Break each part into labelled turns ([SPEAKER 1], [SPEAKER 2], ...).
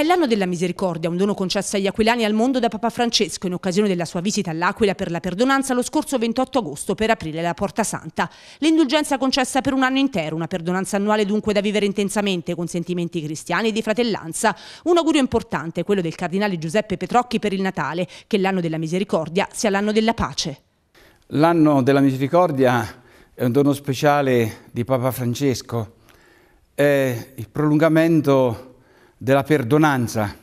[SPEAKER 1] È l'anno della misericordia, un dono concesso agli aquilani al mondo da Papa Francesco in occasione della sua visita all'Aquila per la perdonanza lo scorso 28 agosto per aprire la Porta Santa. L'indulgenza concessa per un anno intero, una perdonanza annuale dunque da vivere intensamente con sentimenti cristiani e di fratellanza. Un augurio importante, quello del cardinale Giuseppe Petrocchi per il Natale, che l'anno della misericordia sia l'anno della pace.
[SPEAKER 2] L'anno della misericordia è un dono speciale di Papa Francesco, è il prolungamento della perdonanza.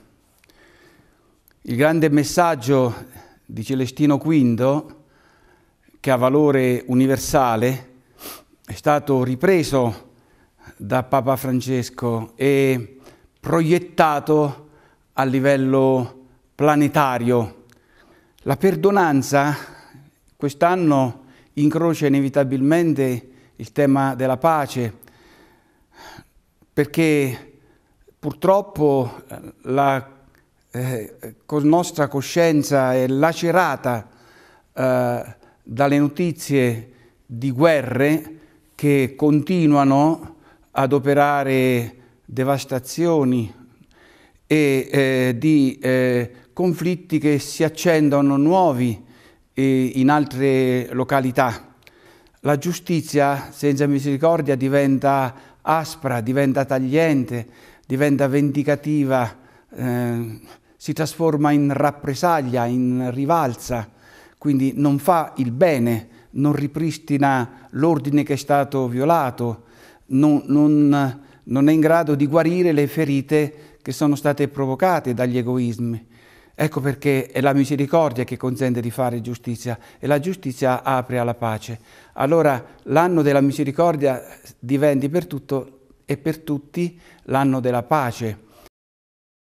[SPEAKER 2] Il grande messaggio di Celestino V, che ha valore universale, è stato ripreso da Papa Francesco e proiettato a livello planetario. La perdonanza quest'anno incrocia inevitabilmente il tema della pace, perché Purtroppo la eh, nostra coscienza è lacerata eh, dalle notizie di guerre che continuano ad operare devastazioni e eh, di eh, conflitti che si accendono nuovi in altre località. La giustizia senza misericordia diventa aspra, diventa tagliente, diventa vendicativa, eh, si trasforma in rappresaglia, in rivalsa, quindi non fa il bene, non ripristina l'ordine che è stato violato, non, non, non è in grado di guarire le ferite che sono state provocate dagli egoismi. Ecco perché è la misericordia che consente di fare giustizia e la giustizia apre alla pace. Allora l'anno della misericordia diventi per tutto e per tutti l'anno della pace,